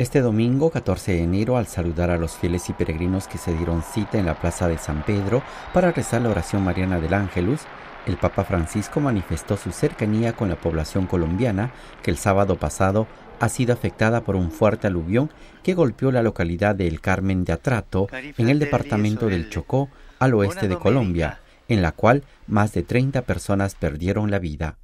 Este domingo 14 de enero, al saludar a los fieles y peregrinos que se dieron cita en la Plaza de San Pedro para rezar la oración mariana del Ángelus, el Papa Francisco manifestó su cercanía con la población colombiana que el sábado pasado ha sido afectada por un fuerte aluvión que golpeó la localidad de El Carmen de Atrato, en el departamento del Chocó, al oeste de Colombia, en la cual más de 30 personas perdieron la vida.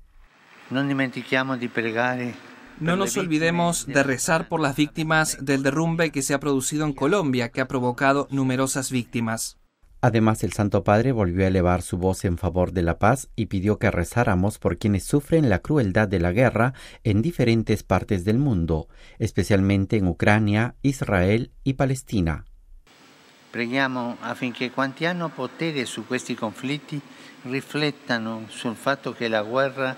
No nos olvidemos de rezar por las víctimas del derrumbe que se ha producido en Colombia, que ha provocado numerosas víctimas. Además, el Santo Padre volvió a elevar su voz en favor de la paz y pidió que rezáramos por quienes sufren la crueldad de la guerra en diferentes partes del mundo, especialmente en Ucrania, Israel y Palestina. Preghiamo affinché quanti hanno potere su questi conflitti riflettano sul fatto che la guerra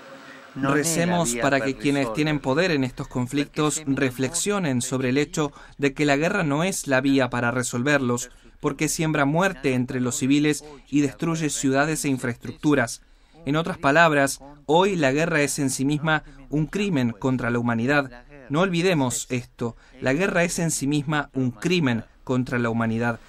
Recemos para que quienes tienen poder en estos conflictos reflexionen sobre el hecho de que la guerra no es la vía para resolverlos, porque siembra muerte entre los civiles y destruye ciudades e infraestructuras. En otras palabras, hoy la guerra es en sí misma un crimen contra la humanidad. No olvidemos esto, la guerra es en sí misma un crimen contra la humanidad.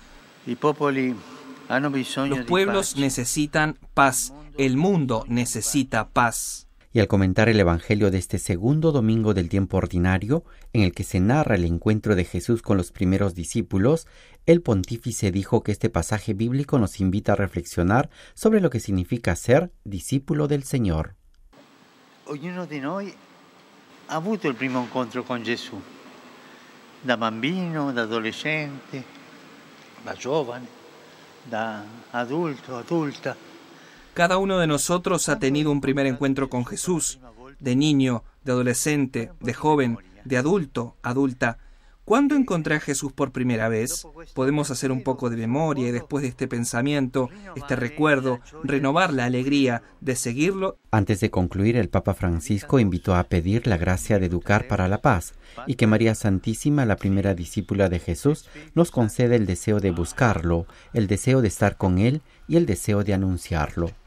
Los pueblos necesitan paz, el mundo necesita paz y al comentar el Evangelio de este segundo domingo del tiempo ordinario, en el que se narra el encuentro de Jesús con los primeros discípulos, el pontífice dijo que este pasaje bíblico nos invita a reflexionar sobre lo que significa ser discípulo del Señor. uno de nosotros ha avuto el primo encuentro con Jesús, da bambino, da adolescente, da joven, da adulto, adulta. Cada uno de nosotros ha tenido un primer encuentro con Jesús, de niño, de adolescente, de joven, de adulto, adulta. ¿Cuándo encontré a Jesús por primera vez? Podemos hacer un poco de memoria y después de este pensamiento, este recuerdo, renovar la alegría de seguirlo. Antes de concluir, el Papa Francisco invitó a pedir la gracia de educar para la paz y que María Santísima, la primera discípula de Jesús, nos conceda el deseo de buscarlo, el deseo de estar con Él y el deseo de anunciarlo.